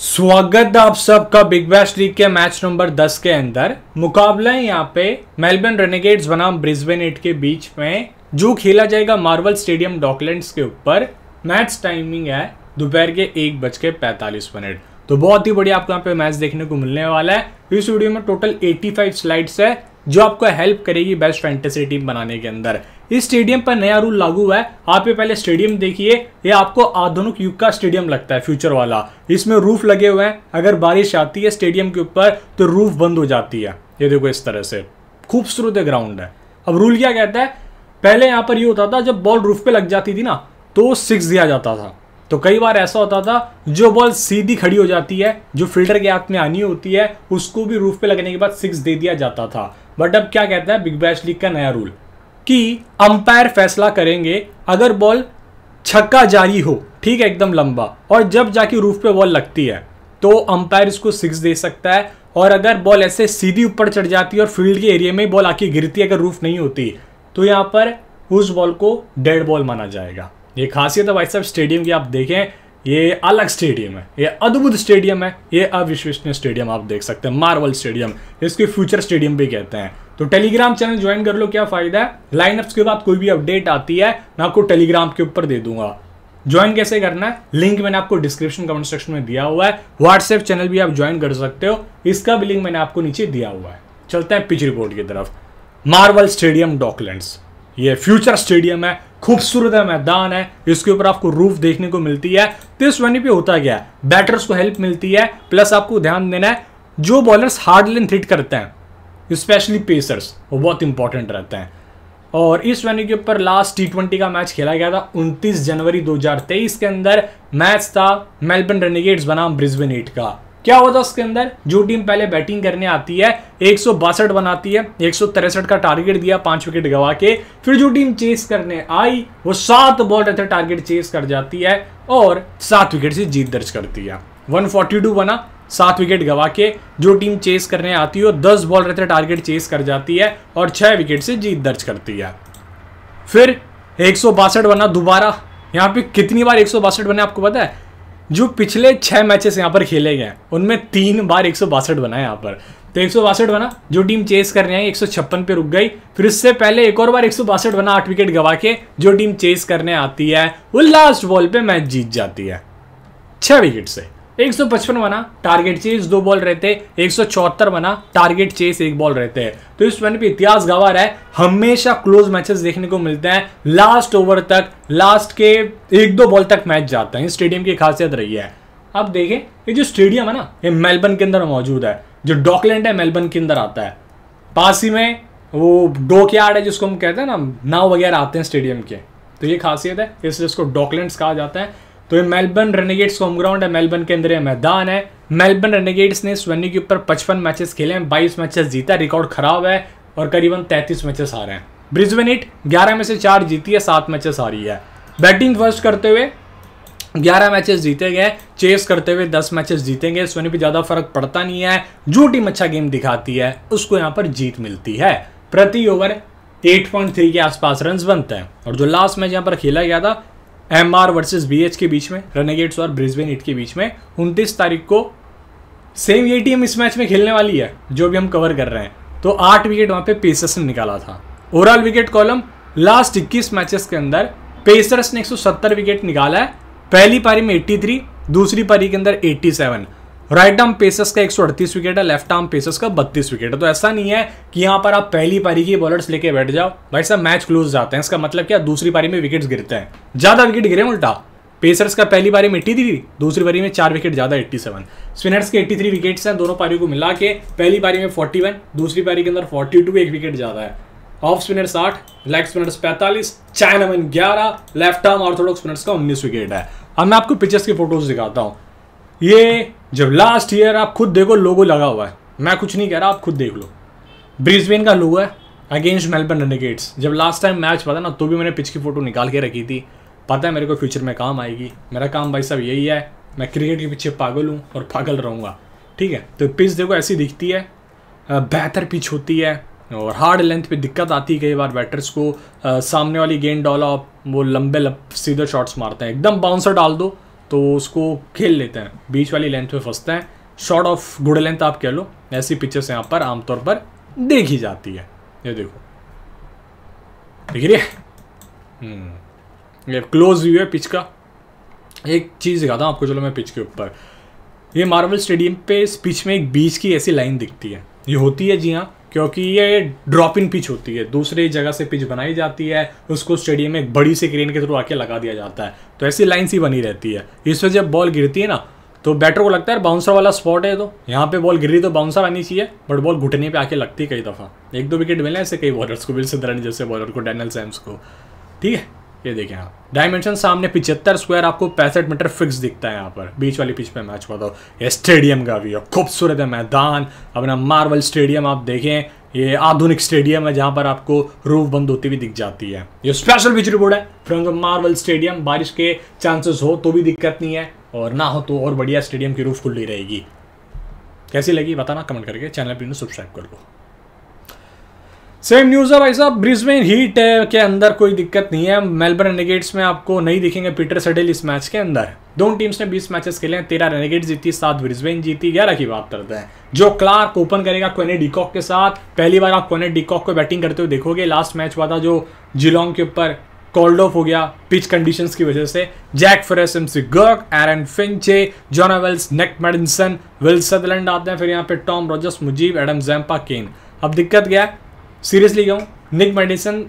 स्वागत है आप सबका बिग बैश लीग के मैच नंबर 10 के अंदर मुकाबला है यहाँ पे मेलबर्न रेनेगेट्स बनाम ब्रिस्बेन एट के बीच में जो खेला जाएगा मार्वल स्टेडियम डॉकलैंड्स के ऊपर मैच टाइमिंग है दोपहर के एक बज के पैतालीस मिनट तो बहुत ही बढ़िया आपको यहाँ पे मैच देखने को मिलने वाला है इस वीडियो में टोटल 85 स्लाइड्स है जो आपको हेल्प करेगी बेस्ट फैंटेसी टीम बनाने के अंदर इस स्टेडियम पर नया रूल लागू हुआ है आप ये पहले स्टेडियम देखिए ये आपको आधुनिक युग का स्टेडियम लगता है फ्यूचर वाला इसमें रूफ लगे हुए हैं अगर बारिश आती है स्टेडियम के ऊपर तो रूफ बंद हो जाती है ये देखो इस तरह से खूबसूरत ग्राउंड है अब रूल क्या कहता है पहले यहाँ पर ये होता था जब बॉल रूफ पे लग जाती थी ना तो सिक्स दिया जाता था तो कई बार ऐसा होता था जो बॉल सीधी खड़ी हो जाती है जो फील्डर के हाथ में आनी होती है उसको भी रूफ पे लगने के बाद सिक्स दे दिया जाता था बट अब क्या कहता है बिग बैश लीग का नया रूल कि अंपायर फैसला करेंगे अगर बॉल छक्का जारी हो ठीक है एकदम लंबा और जब जाके रूफ पे बॉल लगती है तो अंपायर इसको सिक्स दे सकता है और अगर बॉल ऐसे सीधी ऊपर चढ़ जाती है और फील्ड के एरिया में बॉल आके गिरती है अगर रूफ नहीं होती तो यहाँ पर उस बॉल को डेड बॉल माना जाएगा ये खासियत है भाई साहब स्टेडियम की आप देखें ये अलग स्टेडियम है ये अद्भुत स्टेडियम है ये अविश्वसनीय स्टेडियम आप देख सकते हैं मार्वल स्टेडियम इसके फ्यूचर स्टेडियम भी कहते हैं तो टेलीग्राम चैनल ज्वाइन कर लो क्या फायदा है लाइनअप्स के बाद कोई भी अपडेट आती है मैं आपको टेलीग्राम के ऊपर दे दूंगा ज्वाइन कैसे करना है लिंक मैंने आपको डिस्क्रिप्शन कमेंट सेक्शन में दिया हुआ है व्हाट्सएप चैनल भी आप ज्वाइन कर सकते हो इसका भी लिंक मैंने आपको नीचे दिया हुआ है चलते हैं पिच रिपोर्ट की तरफ मार्वल स्टेडियम डॉकलैंड्स ये फ्यूचर स्टेडियम है खूबसूरत है मैदान है इसके ऊपर आपको रूफ देखने को मिलती है तेईस तो वनी पे होता गया है बैटर्स को हेल्प मिलती है प्लस आपको ध्यान देना है जो बॉलर्स हार्ड लेंथ हिट करते हैं स्पेशली पेसर्स वो बहुत इंपॉर्टेंट रहते हैं और इस वेन्यू के ऊपर लास्ट टी ट्वेंटी का मैच खेला गया था 29 जनवरी 2023 के अंदर मैच था मेलबर्न रेनिगेट्स बनाम ब्रिस्बेन एट का क्या होता है उसके अंदर जो टीम पहले बैटिंग करने आती है एक बनाती है एक का टारगेट दिया पांच विकेट गवा के फिर जो टीम चेस करने आई वो सात बॉल रहते टारगेट चेस कर जाती है और सात विकेट से जीत दर्ज करती है 142 बना सात विकेट गवा के जो टीम चेस करने आती है वो दस बॉल रहते टारगेट चेस कर जाती है और छह विकेट से जीत दर्ज करती है फिर एक बना दोबारा यहाँ पे कितनी बार एक बने आपको पता है जो पिछले छह मैचेस यहाँ पर खेले गए उनमें तीन बार एक बना यहाँ पर तो एक बना जो टीम चेस करने आई एक पे रुक गई फिर उससे पहले एक और बार एक बना आठ विकेट गवा के जो टीम चेस करने आती है वो लास्ट बॉल पे मैच जीत जाती है छह विकेट से पचपन बना टारगेट चेस दो बॉल रहते एक बना टारगेट चेस एक बॉल रहते हैं तो इस वन पे इतिहास गवार है हमेशा क्लोज मैचेस देखने को मिलते हैं लास्ट ओवर तक लास्ट के एक दो बॉल तक मैच जाता है स्टेडियम की खासियत रही है अब देखें ये जो स्टेडियम है ना ये मेलबर्न के अंदर मौजूद है जो डॉकलैंड है मेलबर्न के अंदर आता है पास ही में वो डोक यार्ड है जिसको हम कहते हैं ना नाव वगैरह आते हैं स्टेडियम के तो ये खासियत है इसलिए इसको डॉकलैंड्स कहा जाता है तो ये मेलबर्न रेनेगेट्स होम ग्राउंड है मेलबर्न के अंदर मैदान है मेलबर्न रेनेगेट्स ने स्वनी के ऊपर पचपन मैचेस खेले हैं बाईस मैचेस जीता रिकॉर्ड खराब है और करीबन तैतीस मैचेस हारे हैं ब्रिजबेन हिट ग्यारह में से चार जीती है सात मैचेस हारी है बैटिंग फर्स्ट करते हुए ग्यारह मैचेस जीते गए चेस करते हुए दस मैचेस जीतेंगे स्वनी पर ज़्यादा फर्क पड़ता नहीं है जो टीम अच्छा गेम दिखाती है उसको यहाँ पर जीत मिलती है प्रति ओवर 8.3 के आसपास रन बनते हैं और जो लास्ट मैच यहाँ पर खेला गया था M R versus B H के बीच में रनेगेट्स और ब्रिस्बेन इट के बीच में उनतीस तारीख को सेम ये टीम इस मैच में खेलने वाली है जो भी हम कवर कर रहे हैं तो आठ विकेट वहाँ पे पेसर्स ने निकाला था ओवरऑल विकेट कॉलम लास्ट इक्कीस मैचेस के अंदर पेसर्स ने 170 विकेट निकाला है पहली पारी में 83 दूसरी पारी के अंदर 87 राइट आर्म पेसर्स का 138 विकेट है लेफ्ट आर्म पेसर्स का 32 विकेट है तो ऐसा नहीं है कि यहाँ पर आप पहली पारी की बॉलर्स लेके बैठ जाओ भाई साहब मैच क्लोज जाते हैं इसका मतलब क्या दूसरी पारी में विकेट्स गिरते हैं ज़्यादा विकेट गिरे उल्टा पेसर्स का पहली बारी में एट्टी थ्री दूसरी बारी में चार विकेट ज़्यादा सेवन स्पिनर्स के थ्री विकेट्स हैं दोनों पारियों को मिला के पहली पारी में वन दूसरी पारी के अंदर टू एक विकेट ज़्यादा है ऑफ स्पिनर्स साठ लेग स्पिनर्स पैंतालीस चाइनामैन ग्यारह लेफ्ट आर्म ऑर्थोडॉक्स स्पिनर्स का उन्नीस विकेट है अब मैं आपको पिचर्स की फोटोज दिखाता हूँ ये जब लास्ट ईयर आप खुद देखो लोगो लगा हुआ है मैं कुछ नहीं कह रहा आप खुद देख लो ब्रिस्बेन का लोगो है अगेंस्ट मेलबर्न रेनिगेट्स जब लास्ट टाइम मैच पता ना तो भी मैंने पिच की फ़ोटो निकाल के रखी थी पता है मेरे को फ्यूचर में काम आएगी मेरा काम भाई साहब यही है मैं क्रिकेट के पीछे पागल हूँ और पागल रहूँगा ठीक है तो पिच देखो ऐसी दिखती है बेहतर पिच होती है और हार्ड लेंथ पे दिक्कत आती है कई बार बैटर्स को आ, सामने वाली गेंद डालो आप वो लंबे लब सीधे शॉट्स मारते हैं एकदम बाउंसर डाल दो तो उसको खेल लेते हैं बीच वाली लेंथ में फंसते हैं शॉर्ट ऑफ गुड लेंथ आप कह लो ऐसी पिक्चर्स यहाँ पर आमतौर पर देखी जाती है ये देखो देख रही हम्म। है क्लोज व्यू है पिच का एक चीज़ दिखाता हूँ आपको चलो मैं पिच के ऊपर ये मार्बल स्टेडियम पे इस पिच में एक बीच की ऐसी लाइन दिखती है ये होती है जी हाँ क्योंकि ये ड्रॉप इन पिच होती है दूसरी जगह से पिच बनाई जाती है उसको स्टेडियम में एक बड़ी सी क्रेन के थ्रू आके लगा दिया जाता है तो ऐसी लाइन ही बनी रहती है वजह जब बॉल गिरती है ना तो बैटर को लगता है बाउंसर वाला स्पॉट है तो यहाँ पे बॉल गिरी तो बाउंसर आनी चाहिए बट बॉल घुटने पे आके लगती है कई दफ़ा एक दो विकेट मिले ऐसे कई बॉलर्स को विल सिद्धरन जैसे बॉलर को डैनल सैम्स को ठीक है ये देखें आप डायमेंशन सामने पिचहत्तर स्क्वायर आपको पैंसठ मीटर फिक्स दिखता है यहाँ पर बीच वाली पिच पे मैच हुआ था तो ये स्टेडियम का भी है खूबसूरत है मैदान अपना मार्बल स्टेडियम आप देखें ये आधुनिक स्टेडियम है जहाँ पर आपको रूफ बंद होती हुई दिख जाती है ये स्पेशल पिच रिपोर्ट है फ्रॉम द मार्बल स्टेडियम बारिश के चांसेस हो तो भी दिक्कत नहीं है और ना हो तो और बढ़िया स्टेडियम की रूफ खुली रहेगी कैसी लगी बताना कमेंट करके चैनल पर सब्सक्राइब कर लो सेम न्यूज़ है भाई साहब ब्रिस्बेन हीट के अंदर कोई दिक्कत नहीं है मेलबर्न रेनेगेट्स में आपको नहीं दिखेंगे पीटर सडेल इस मैच के अंदर दोनों टीम्स ने 20 मैचेस खेले हैं तेरह रेनेगेट जीती सात ब्रिस्बेन जीती ग्यारह की बात करते हैं जो क्लार्क ओपन करेगा कोने डिकॉक के साथ पहली बार आप कोने डीकॉक को बैटिंग करते हुए देखोगे लास्ट मैच हुआ था जो जिलोंग के ऊपर कॉल्ड ऑफ हो गया पिच कंडीशंस की वजह से Jack M C Gurk Aaron Finch Jonathan Wells Wells Nick Maddinson Will Sutherland आते हैं फिर यहाँ पे Tom Rogers Mujeeb Adam Zampa Kane अब दिक्कत क्या सीरियसली कहूँ निक मेडिसन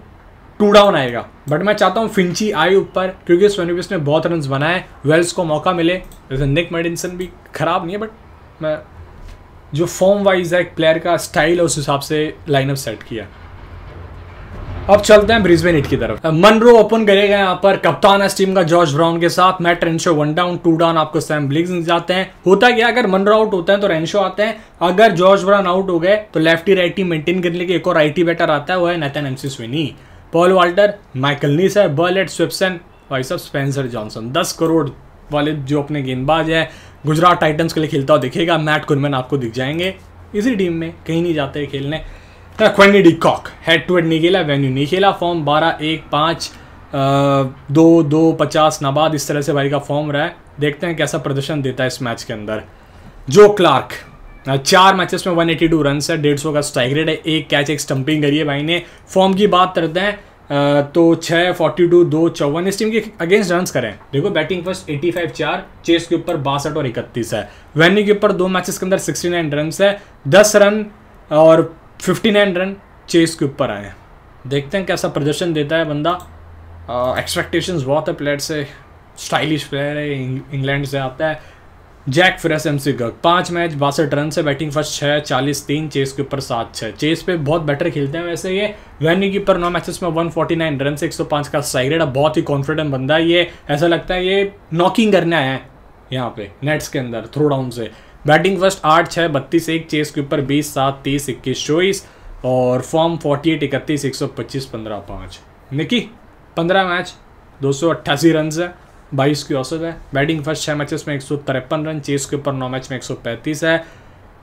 टू डाउन आएगा बट मैं चाहता हूँ फिंची आए ऊपर क्योंकि सोनीविस ने बहुत रन बनाए वेल्स को मौका मिले वैसे निक मेडिसन भी खराब नहीं है बट मैं जो फॉर्म वाइज है एक प्लेयर का स्टाइल है उस हिसाब से लाइनअप सेट किया अब चलते हैं ब्रिजबेन हिट की तरफ मनरो ओपन करेगा यहाँ पर कप्तान है टीम का जॉर्ज ब्राउन के साथ Matt Renshaw one down two down आपको सैम ब्लिग्स जाते हैं होता क्या अगर मनरो आउट होते हैं तो रेनशो आते हैं अगर जॉर्ज ब्राउन आउट हो गए तो लेफ्टी राइटी मेंटेन करने के एक और राइटी बैटर आता है वो है Nathan McSweeney Paul Walter Michael Neser है बर्लेट स्विपसन भाई साहब स्पेंसर जॉनसन दस करोड़ वाले जो अपने गेंदबाज है गुजरात टाइटन्स के लिए खेलता हुआ दिखेगा मैट कुरमैन आपको दिख जाएंगे इसी टीम में कहीं नहीं जाते खेलने Quinton de Kock head to head नहीं खेला वेन्यू नहीं खेला फॉर्म बारह एक पाँच दो दो पचास नबाद इस तरह से भाई का फॉर्म रहा है देखते हैं कैसा प्रदर्शन देता है इस मैच के अंदर जो क्लार्क चार मैचेस में 182 एटी टू रन है डेढ़ सौ का स्ट्राइक रेट है एक कैच एक स्टंपिंग करिए भाई ने फॉर्म की बात करते हैं तो छः फोर्टी टू दो चौवन इस टीम के अगेंस्ट रन करें देखो बैटिंग फर्स्ट एटी फाइव चार चेस के ऊपर बासठ और इकतीस है वेन्यू के ऊपर दो मैचेस के अंदर नाइन रन है दस रन और फिफ्टी नाइन रन चेस के ऊपर आए देखते हैं कैसा प्रदर्शन देता है बंदा एक्सपेक्टेशंस बहुत है प्लेयर से स्टाइलिश प्लेयर है इंग्लैंड से आता है Jake Fraser M C Gurk पाँच मैच बासठ रन से बैटिंग फर्स्ट छः चालीस तीन चेस के ऊपर सात छः चेस पे बहुत बेटर खेलते हैं वैसे ये वैनी कीपर नौ मैचेस में 149 रन से 105 का साइड रेट बहुत ही कॉन्फिडेंट बंदा है ये ऐसा लगता है ये नॉकिंग करने आया है यहाँ पे नेट्स के अंदर थ्रो डाउन से बैटिंग फर्स्ट आठ छः बत्तीस एक चेस के ऊपर बीस सात तीस इक्कीस चौबीस और फॉर्म फोर्टी एट इकतीस एक सौ पच्चीस पंद्रह पाँच निकी पंद्रह मैच दो सौ अट्ठासी रन है बाईस की औसत है बैटिंग फर्स्ट छः मैचेस में एक सौ तिरपन रन चेस के ऊपर नौ मैच में एक सौ पैंतीस है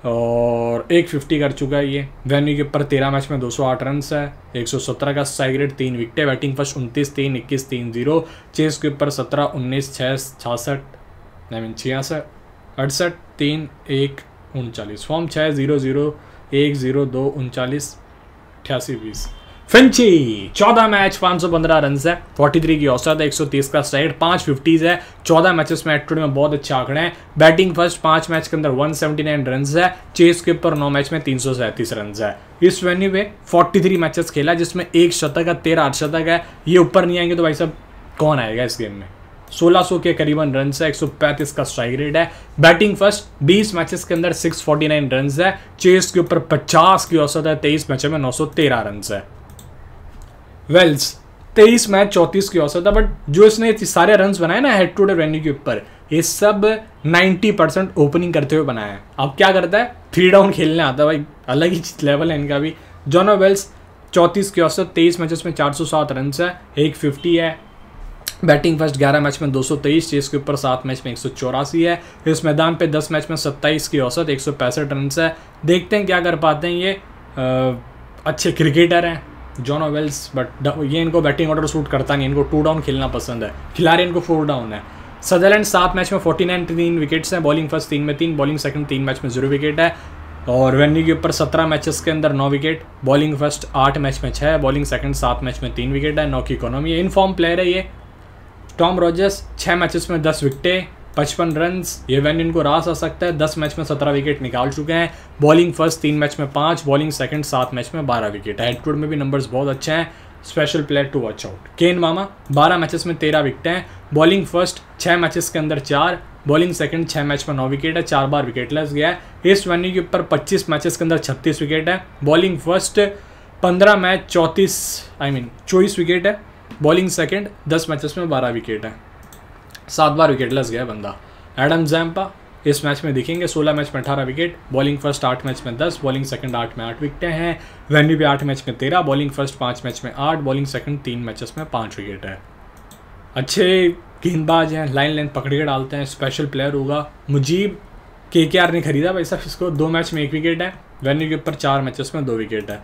और एक फिफ्टी कर चुका है ये वेन्यू के ऊपर तेरह मैच में दो सौ आठ रन है एक सौ सत्रह का साइग्रेड तीन विकटे बैटिंग फर्स्ट उनतीस तीन इक्कीस तीन जीरो चेस के ऊपर सत्रह उन्नीस छः छियासठ आई मीन छियासठ अड़सठ तीन एक उनचालीस फॉर्म छः जीरो जीरो एक जीरो दो उनचालीस अठासी बीस फिंची चौदह मैच पाँच सौ पंद्रह रन है फोर्टी थ्री की औसत है एक सौ तीस का स्ट्राइक पाँच फिफ्टीज है चौदह मैचेस में एट्रोड में बहुत अच्छे आंकड़े हैं बैटिंग फर्स्ट पाँच मैच के अंदर वन सेवेंटी नाइन रन है चेस के ऊपर नौ मैच में तीन सौ सैंतीस रन है इस वेन्यू पे फोर्टी थ्री मैचेस खेला जिसमें एक शतक है तेरह अर्धशतक है ये ऊपर नहीं आएंगे तो भाई साहब कौन आएगा इस गेम में 1600 के करीबन रन है 135 का स्ट्राइक रेट है बैटिंग फर्स्ट 20 मैचेस के अंदर 649 रन है चेस के ऊपर 50 की औसत है 23 मैचों में 913 रन है वेल्स 23 मैच 34 की औसत है बट जो इसने सारे रन बनाए ना हेड टू डे वेन्यू के ऊपर ये सब 90 परसेंट ओपनिंग करते हुए बनाया है अब क्या करता है थ्री डाउन खेलने आता है भाई अलग ही लेवल है इनका भी जोनो वेल्स चौंतीस की औसत तेईस मैचेस में 407 रन है एक फिफ्टी है बैटिंग फर्स्ट 11 मैच में 223 चेस के ऊपर सात मैच में एक है इस मैदान पे 10 मैच में 27 की औसत एक सौ है देखते हैं क्या कर पाते हैं ये आ, अच्छे क्रिकेटर हैं जॉन ओवेल्स बट ये इनको बैटिंग ऑर्डर सूट करता नहीं इनको टू डाउन खेलना पसंद है खिलाड़ी इनको फोर डाउन है सदरलैंड सात मैच में फोर्टी नाइन तीन विकेट्स हैं बॉलिंग फर्स्ट तीन में तीन बॉलिंग सेकंड तीन मैच में जीरो विकेट है और वेन्यू के ऊपर सत्रह मैचेस के अंदर नौ विकेट बॉलिंग फर्स्ट आठ मैच में छः बॉलिंग सेकंड सात मैच में तीन विकेट है नौ की इकोनॉमी इन फॉर्म प्लेयर है ये टॉम रॉजर्स छः मैचेस में दस विकटे पचपन रन ये वैन इनको रास आ सकता है दस मैच में सत्रह विकेट निकाल चुके हैं बॉलिंग फर्स्ट तीन मैच में पाँच बॉलिंग सेकंड सात मैच में बारह विकेट हेडवुड में भी नंबर्स बहुत अच्छे हैं special player to watch out Kane मामा बारह मैचेस में तेरह विकटें हैं बॉलिंग फर्स्ट छः मैचेस के अंदर चार बॉलिंग सेकंड छः मैच में नौ विकेट है चार बार विकेट लस गया है इस वेन्यू के ऊपर पच्चीस मैचेस के अंदर छत्तीस विकेट है बॉलिंग फर्स्ट पंद्रह मैच चौंतीस आई मीन चौबीस विकेट है बॉलिंग सेकेंड दस मैचेस में बारह विकेट हैं सात बार विकेट लस गया बंदा एडम जैम्पा इस मैच में दिखेंगे 16 मैच में 18 विकेट बॉलिंग फर्स्ट आठ मैच में 10 बॉलिंग सेकंड आठ में आठ विकेटें हैं वेन्यू भी आठ मैच में 13 बॉलिंग फर्स्ट पाँच मैच में आठ बॉलिंग सेकंड तीन मैचेस में पाँच विकेट है अच्छे गेंदबाज हैं लाइन लेंथ पकड़ के डालते हैं स्पेशल प्लेयर होगा मुजीब के ने खरीदा भाई साहब इसको दो मैच में एक विकेट है वेन्यू के ऊपर चार मैचेस में दो विकेट है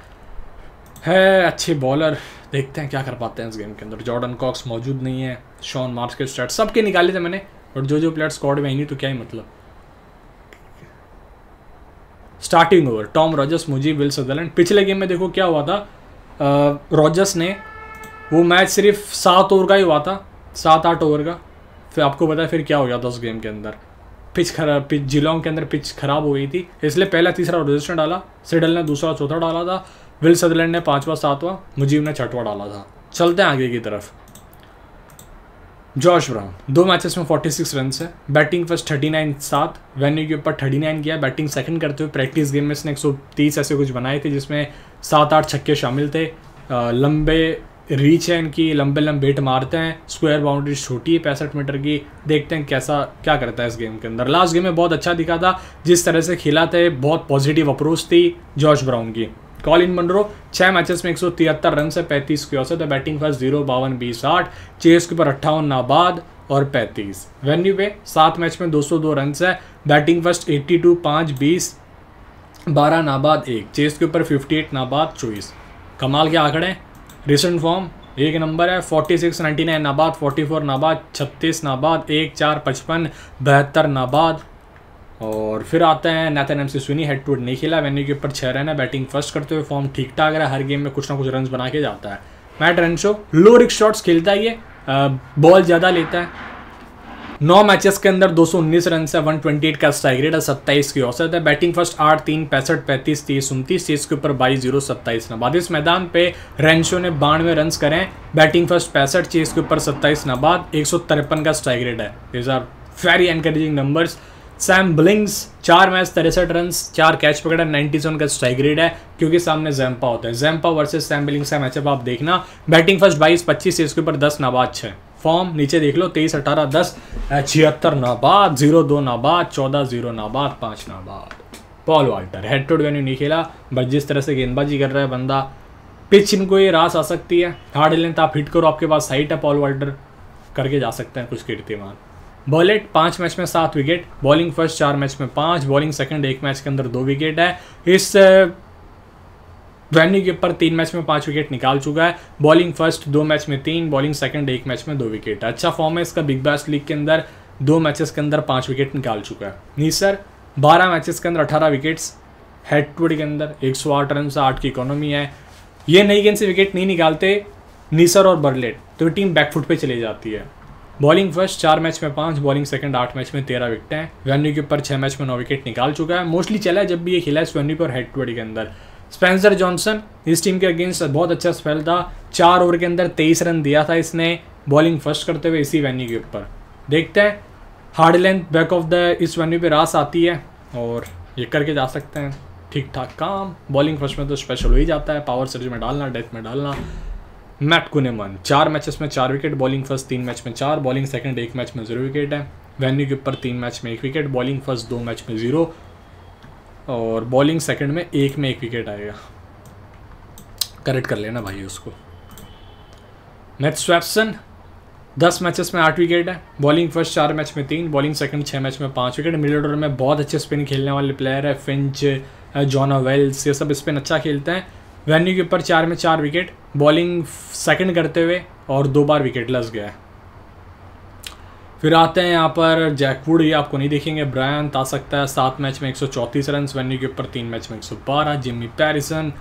है अच्छे बॉलर देखते हैं क्या कर पाते हैं इस गेम के अंदर जॉर्डन कॉक्स मौजूद नहीं है शॉन मार्क्स के स्टार्ट सबके निकाले थे मैंने और जो जो प्लेयर स्कॉड में आई तो क्या ही मतलब starting over Tom Rogers Mujeeb Will Sutherland पिछले गेम में देखो क्या हुआ था रॉजर्स ने वो मैच सिर्फ सात ओवर का ही हुआ था सात आठ ओवर का फिर आपको पता है फिर क्या हो गया था उस गेम के अंदर पिच खराब पिच जिलोंग के अंदर पिच खराब हो गई थी इसलिए पहला तीसरा रजिस्टर डाला सिडल ने दूसरा चौथा डाला था विल सदरलैंड ने पांचवा सातवा मुजीब ने छठवा डाला था चलते हैं आगे की तरफ जॉर्ज ब्राउन दो मैचेस में 46 रन है बैटिंग फर्स्ट 39 सात वेन्यू के ऊपर 39 किया बैटिंग सेकंड करते हुए प्रैक्टिस गेम में इसने 130 ऐसे कुछ बनाए थे जिसमें सात आठ छक्के शामिल थे लंबे रीच है इनकी लंबे लंबे बेट मारते हैं स्क्वायर बाउंड्री छोटी है पैंसठ मीटर की देखते हैं कैसा क्या करता है इस गेम के अंदर लास्ट गेम में बहुत अच्छा दिखा था जिस तरह से खेला था बहुत पॉजिटिव अप्रोच थी जॉर्ज ब्राउन की कॉल इन बन रो छः मैचेस में एक सौ तिहत्तर रन से पैंतीस की औसत है बैटिंग फर्स्ट जीरो बावन बीस आठ चेस के ऊपर अट्ठावन नाबाद और पैंतीस वेन्यू पे सात मैच में दो सौ दो रन है बैटिंग फर्स्ट एट्टी टू पाँच बीस बारह नाबाद एक चेस के ऊपर फिफ्टी एट नाबाद चौबीस कमाल के आंकड़े रिसेंट फॉर्म एक नंबर है फोर्टी सिक्स नाइन्टी नाइन नाबाद फोर्टी फोर नाबाद छत्तीस नाबाद एक चार पचपन बहत्तर नाबाद और फिर आता है Nathan McSweeney head to head नहीं खेला वेन्यू के ऊपर छः रन है बैटिंग फर्स्ट करते हुए फॉर्म ठीक ठाक रहा हर गेम में कुछ ना कुछ रन बना के जाता है मैट रनशो लो रिक शॉट्स खेलता ही है बॉल ज़्यादा लेता है नौ मैचेस के अंदर 219 रन है 128 का स्ट्राइक रेट है सत्ताईस की औसत है बैटिंग फर्स्ट आठ तीन पैंसठ पैंतीस तीस उनतीस तीस के ऊपर बाईस जीरो सत्ताईस नबाद इस मैदान पे रेंशो ने बानवे रन करें बैटिंग फर्स्ट पैंसठ चीज के ऊपर सत्ताईस नबाद एक सौ तिरपन का स्ट्राइक रेट है these are very encouraging numbers Sam Billings चार मैच तिरसठ रन चार कैच पकड़ा नाइन्टी सेवन का स्ट्राइक रेट है क्योंकि सामने जैम्पा होता है जैम्पा वर्सेस सैम ब्लिंग्स का मैचअप आप देखना बैटिंग फर्स्ट बाईस पच्चीस इसके ऊपर दस नाबाद छः फॉर्म नीचे देख लो तेईस अठारह दस छिहत्तर नाबाद जीरो दो नाबाद चौदह जीरो नाबाद पाँच नाबाद Paul Walter head to venue नहीं खेला बट जिस तरह से गेंदबाजी कर रहा है बंदा पिच इनको ये रास आ सकती है हार्ड लेंथ आप हिट करो आपके पास साइट है पॉल वाल्टर करके जा सकते हैं कुछ कीर्तिमान बॉलेट पाँच मैच में सात विकेट बॉलिंग फर्स्ट चार मैच में पाँच बॉलिंग सेकंड एक मैच के अंदर दो विकेट है इस वेन्यू के ऊपर तीन मैच में पाँच विकेट निकाल चुका है बॉलिंग फर्स्ट दो मैच में तीन बॉलिंग सेकंड एक मैच में दो विकेट अच्छा फॉर्म है इसका बिग बैस लीग के अंदर दो मैचेस के अंदर पाँच विकेट निकाल चुका है नीसर बारह मैचेस के अंदर अठारह विकेट्स हेड टू के अंदर एक सौ आठ रन आठ की इकोनॉमी है ये नई गेंद से विकेट नहीं निकालते नीसर और बर्लेट तो टीम बैकफुट पे चली जाती है बॉलिंग फर्स्ट चार मैच में पांच बॉलिंग सेकंड आठ मैच में तेरह विकेट हैं वेन्यू के ऊपर छह मैच में नौ विकेट निकाल चुका है मोस्टली चला है जब भी ये खिला है वेन्यू पर हेड टू के अंदर स्पेंसर जॉनसन इस टीम के अगेंस्ट बहुत अच्छा स्पेल था चार ओवर के अंदर तेईस रन दिया था इसने बॉलिंग फर्स्ट करते हुए इसी वेन्यू के ऊपर देखते हैं hard length back of the इस वेन्यू पर रास आती है और ये करके जा सकते हैं ठीक ठाक काम बॉलिंग फर्स्ट में तो स्पेशल हो ही जाता है पावर सर्ज में डालना डेथ में डालना मैट कुनेमन चार मैचेस में चार विकेट बॉलिंग फर्स्ट तीन मैच में चार बॉलिंग सेकंड एक मैच में जीरो विकेट है वेन्यू के ऊपर तीन मैच में एक विकेट बॉलिंग फर्स्ट दो मैच में जीरो और बॉलिंग सेकंड में एक में एक विकेट आएगा करेक्ट कर लेना भाई उसको मैथ स्वैप्सन दस मैचेस में आठ विकेट है बॉलिंग फर्स्ट चार मैच में तीन बॉलिंग सेकंड छः मैच में पाँच विकेट मिडिल ऑर्डर में बहुत अच्छे स्पिन खेलने वाले प्लेयर है फिंच जॉना वेल्स ये सब स्पिन अच्छा खेलते हैं वेन्यू के ऊपर चार में चार विकेट बॉलिंग सेकंड करते हुए और दो बार विकेट लस गया फिर आते हैं यहाँ पर जैकवुड ये आपको नहीं देखेंगे ब्रायंत आ सकता है सात मैच में एक सौ चौंतीस रन वेन्यू के ऊपर तीन मैच में एक सौ बारह जिम्मी पैरिसन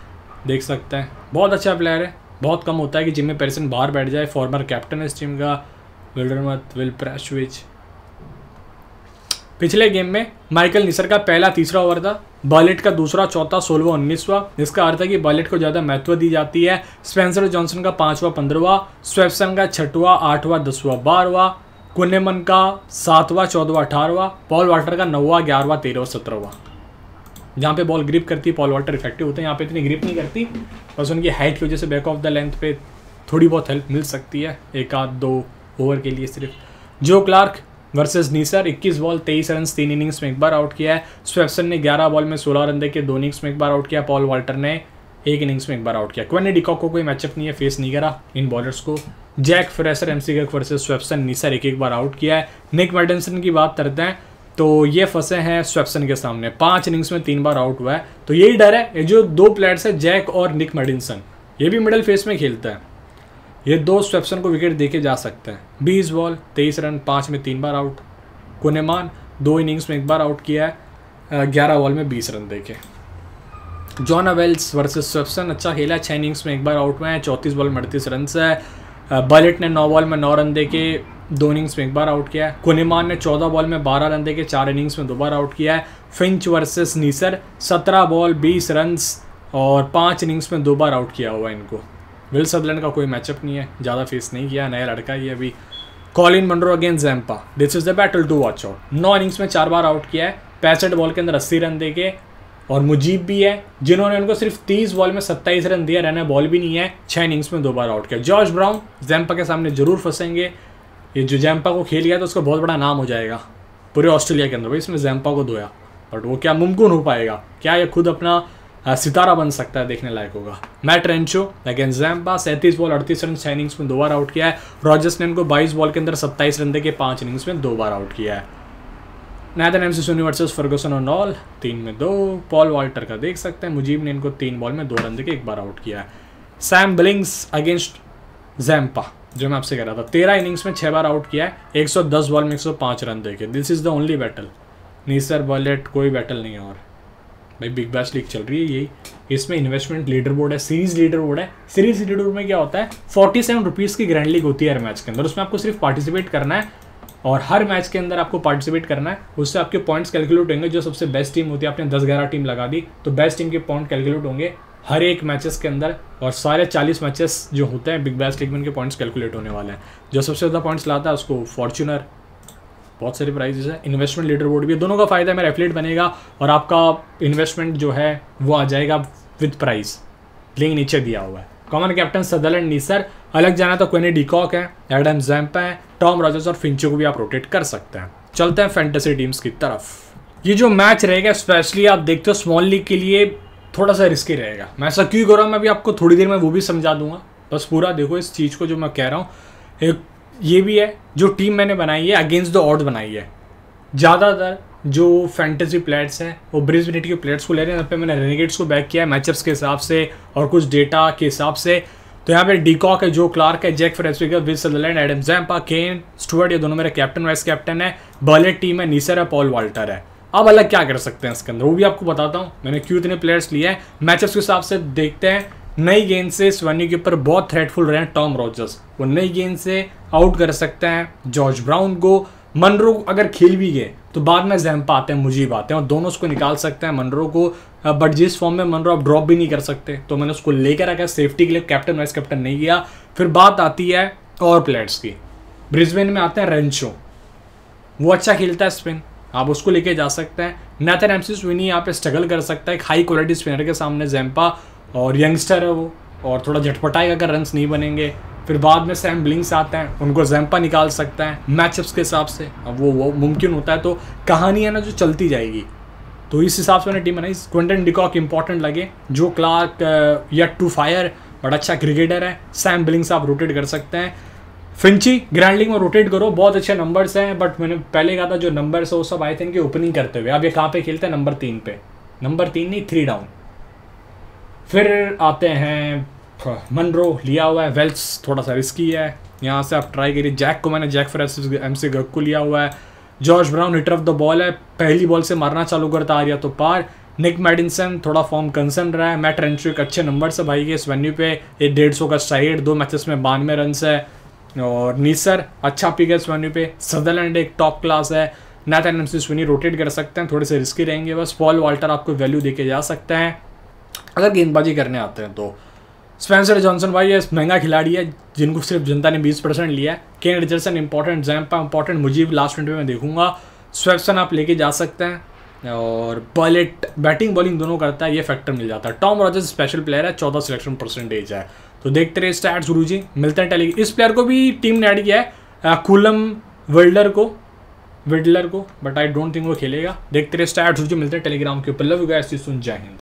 देख सकते हैं बहुत अच्छा प्लेयर है बहुत कम होता है कि जिम्मी पैरिसन बाहर बैठ जाए फॉर्मर कैप्टन है इस टीम का विल्डरमत विल प्रैशविच पिछले गेम में माइकल निसर का पहला तीसरा ओवर था बॉलेट का दूसरा चौथा सोलवा उन्नीसवा जिसका अर्थ है कि बॉलेट को ज़्यादा महत्व दी जाती है स्पेंसर जॉनसन का पाँचवा पंद्रवा स्वेपसन का छठवा आठवा दसवा बारहवा कुनेमन का सातवा चौदवा अठारहवा पॉल वाटर का नौवा ग्यारहवा तेरहवा सत्रहवा जहाँ पे बॉल ग्रिप करती है पॉल वाटर इफेक्टिव होते हैं यहाँ पे इतनी ग्रिप नहीं करती बस उनकी हाइट की वजह से बैक ऑफ द लेंथ पे थोड़ी बहुत हेल्प मिल सकती है एक आध दो ओवर के लिए सिर्फ Joe Clarke versus Neser 21 ball 23 run तीन इनिंग्स में एक बार आउट किया है स्वेप्सन ने 11 बॉल में 16 रन देकर दो इनिंग्स में एक बार आउट किया पॉल वाल्टर ने एक इनिंग्स में एक बार आउट किया क्वेन डिकॉक को कोई मैचअप नहीं है फेस नहीं करा इन बॉलर्स को Jake Fraser M C Gurk versus Swepson निसर एक एक बार आउट किया है निक मेडनसन की बात करते हैं तो ये फंसे हैं स्वेप्सन के सामने पांच इनिंग्स में तीन बार आउट हुआ है तो यही डर है ये जो दो प्लेयर्स है जैक और निक मेडिनसन ये भी मिडल फेस में खेलता है ये दो स्वेप्सन को विकेट देके जा सकते हैं बीस बॉल तेईस रन पाँच में तीन बार आउट कुनेमान दो इनिंग्स में एक बार आउट किया है ग्यारह बॉल में बीस रन देके जॉन अवेल्स वर्सेस स्वेप्सन अच्छा खेला छः इनिंग्स में एक बार आउट में है चौंतीस बॉल में अड़तीस रन से है बलेट ने नौ बॉल में नौ रन देके दो इनिंग्स में एक बार आउट किया है कुनेमान ने चौदह बॉल में बारह रन देके चार इनिंग्स में दो बार आउट किया है फिंच वर्सेस नीसर सत्रह बॉल बीस रन और पाँच इनिंग्स में दो बार आउट किया हुआ है इनको विल सदलैंड का कोई मैचअप नहीं है ज़्यादा फेस नहीं किया नया लड़का ही अभी Colin Munro against Zampa this is the battle to watch out नौ इनिंग्स में चार बार आउट किया है पैंसठ बॉल के अंदर अस्सी रन दे के और मुजीब भी है जिन्होंने उनको सिर्फ तीस बॉल में सत्ताईस रन दिया रहना बॉल भी नहीं है छः इनिंग्स में दो बार आउट किया जॉर्ज ब्राउन जैम्पा के सामने जरूर फंसेंगे ये जो जैम्पा को खेल गया तो उसका बहुत बड़ा नाम हो जाएगा पूरे ऑस्ट्रेलिया के अंदर भाई इसमें जैम्पा को धोया बट वो क्या मुमकिन हो पाएगा क्या ये खुद अपना सितारा बन सकता है देखने लायक होगा मैट रेंचो अगेंस्ट जैम्पा सैंतीस बॉल अड़तीस रन छः इनिंग्स में दो बार आउट किया है रॉजर्स ने इनको बाईस बॉल के अंदर सत्ताईस रन दे के पाँच इनिंग्स में दो बार आउट किया है Nathan McSweeney versus Ferguson और नॉल तीन में दो पॉल वाल्टर का देख सकते हैं मुजीब ने इनको तीन बॉल में दो रन के एक बार आउट किया है सैम बिलिंग्स अगेंस्ट जैम्पा जो मैं आपसे कह रहा था तेरह इनिंग्स में छः बार आउट किया है एक बॉल में एक रन देखे this is the only battle Neser Bartlett कोई बैटल नहीं है और भाई बिग बैश लीग चल रही है यही इसमें इन्वेस्टमेंट लीडर बोर्ड है सीरीज लीडर बोर्ड है सीरीज लीडर बोर्ड में क्या होता है फोर्टी सेवन रुपीज़ की ग्रैंड लीग होती है हर मैच के अंदर उसमें आपको सिर्फ पार्टिसिपेट करना है और हर मैच के अंदर आपको पार्टिसिपेट करना है उससे आपके पॉइंट्स कैलकुलेट होंगे जो सबसे बेस्ट टीम होती है आपने दस ग्यारह टीम लगा दी तो बेस्ट टीम के पॉइंट कैलकुलेट होंगे हर एक मैचेस के अंदर और सारे चालीस मैचेस जो होते हैं बिग बैस लीग में उनके पॉइंट्स कैलकुलेट होने वाले हैं जो सबसे ज़्यादा पॉइंट्स लाता है उसको फॉर्चुनर बहुत सारे प्राइजेस हैं इन्वेस्टमेंट लीडर बोर्ड भी है दोनों का फ़ायदा है मेरा एफिलेट बनेगा और आपका इन्वेस्टमेंट जो है वो आ जाएगा विद प्राइस लिंक नीचे दिया हुआ है कॉमन कैप्टन सदरलैंड नीसर अलग जाना तो क्वेनी डिकॉक है एडम जैम्प है टॉम रॉजर्स और फिंचो को भी आप रोटेट कर सकते हैं चलते हैं फैंटेसी टीम्स की तरफ ये जो मैच रहेगा स्पेशली आप देखते हो स्मॉल लीग के लिए थोड़ा सा रिस्की रहेगा मैं ऐसा क्यों कर रहा हूँ मैं भी आपको थोड़ी देर में वो भी समझा दूंगा बस पूरा देखो इस चीज़ को जो मैं कह रहा हूँ एक ये भी है जो टीम मैंने बनाई है अगेंस्ट द ऑर्ड बनाई है ज़्यादातर जो फैंटेसी प्लेयर्स हैं वो ब्रिज यूनिट के प्लेयर्स को ले रहे हैं यहाँ पे मैंने रेनिगेट्स को बैक किया है मैचअप्स के हिसाब से और कुछ डेटा के हिसाब से तो यहाँ पे डीकॉक है जो क्लार्क है जैक फ्रेसविक Will Sutherland Adam Zampa Ken Stewart ये दोनों मेरे कैप्टन वाइस कैप्टन है बर्लेट टीम है नीसर है पॉल वाल्टर है अब अलग क्या कर सकते हैं इसके अंदर वो भी आपको बताता हूँ मैंने क्यों इतने प्लेयर्स लिए हैं मैचअप्स के हिसाब से देखते हैं नई गेंद से स्वनी के ऊपर बहुत थ्रेटफुल रहे हैं टॉम रॉजर्स वो नई गेंद से आउट कर सकते हैं जॉर्ज ब्राउन को मनरो अगर खेल भी गए तो बाद में जैम्पा आते हैं मुजीब आते हैं और दोनों उसको निकाल सकते हैं मनरो को बट जिस फॉर्म में मनरो आप ड्रॉप भी नहीं कर सकते तो मैंने उसको लेकर रखा सेफ्टी के लिए कैप्टन वाइस कैप्टन नहीं गया फिर बात आती है और प्लेयर्स की ब्रिस्बेन में आते हैं रेंचो वो अच्छा खेलता है स्पिन आप उसको लेके जा सकते हैं नैथन एमसी स्विनी यहाँ पे स्ट्रगल कर सकता है एक हाई क्वालिटी स्पिनर के सामने जैम्पा और यंगस्टर है वो और थोड़ा झटपटाएगा अगर रन्स नहीं बनेंगे फिर बाद में सैम ब्लिंग्स आते हैं उनको जैम्पा निकाल सकते हैं मैचअप्स के हिसाब से अब वो वो मुमकिन होता है तो कहानी है ना जो चलती जाएगी तो इस हिसाब से मैंने टीम बनाई क्विंटन डिकॉक इंपॉर्टेंट लगे जो क्लार्क या टू फायर बड़ा अच्छा क्रिकेटर है सैम बिलिंग्स आप रोटेट कर सकते हैं फिंची ग्रैंडलिंग में रोटेट करो बहुत अच्छे नंबर्स हैं बट मैंने पहले कहा था जो नंबर्स है वो सब आए थे इनके ओपनिंग करते हुए अब ये कहाँ पे खेलते हैं नंबर तीन पे नंबर तीन नहीं थ्री डाउन फिर आते हैं मनरो लिया हुआ है वेल्स थोड़ा सा रिस्की है यहाँ से आप ट्राई करिए जैक को मैंने जैक फ्रेस एम सी गग को लिया हुआ है George Brown hitter of the ball है पहली बॉल से मारना चालू करता आ रहा तो पार निक मेडिसन थोड़ा फॉर्म कंसर्न रहा है मैट रेंचो एक अच्छे नंबर से भाई के इस वेन्यू पे ये डेढ़ सौ का साइड दो मैचेस में बानवे रन है और नीसर अच्छा पिक है इस वेन्यू पे सदरलैंड एक टॉप क्लास है नैथ एन एम सी रोटेट कर सकते हैं थोड़े से रिस्की रहेंगे बस पॉल वाल्टर आपको वैल्यू देके जा सकते हैं अगर गेंदबाजी करने आते हैं तो स्पेंसर जॉनसन भाई ये महंगा खिलाड़ी है जिनको सिर्फ जनता ने 20 परसेंट लिया है Kane Richardson important Zampa important भी लास्ट मिनट में देखूंगा स्वेप्सन आप लेके जा सकते हैं और बॉलेट बैटिंग बॉलिंग दोनों करता है ये फैक्टर मिल जाता है टॉम रॉजर्स स्पेशल प्लेयर है चौदह सिलेक्शन परसेंटेज है तो देखते रहे स्टैट्स गुरु जी मिलते हैं टेली इस प्लेयर को भी टीम ने ऐड किया है कुलम वर्ल्डर को विडलर को बट आई डोंट थिंक वो खेलेगा देखते रहे स्टैट्स गुरु जी मिलते हैं टेलीग्राम के ऊपर लव यू गाइस सुन जय हिंद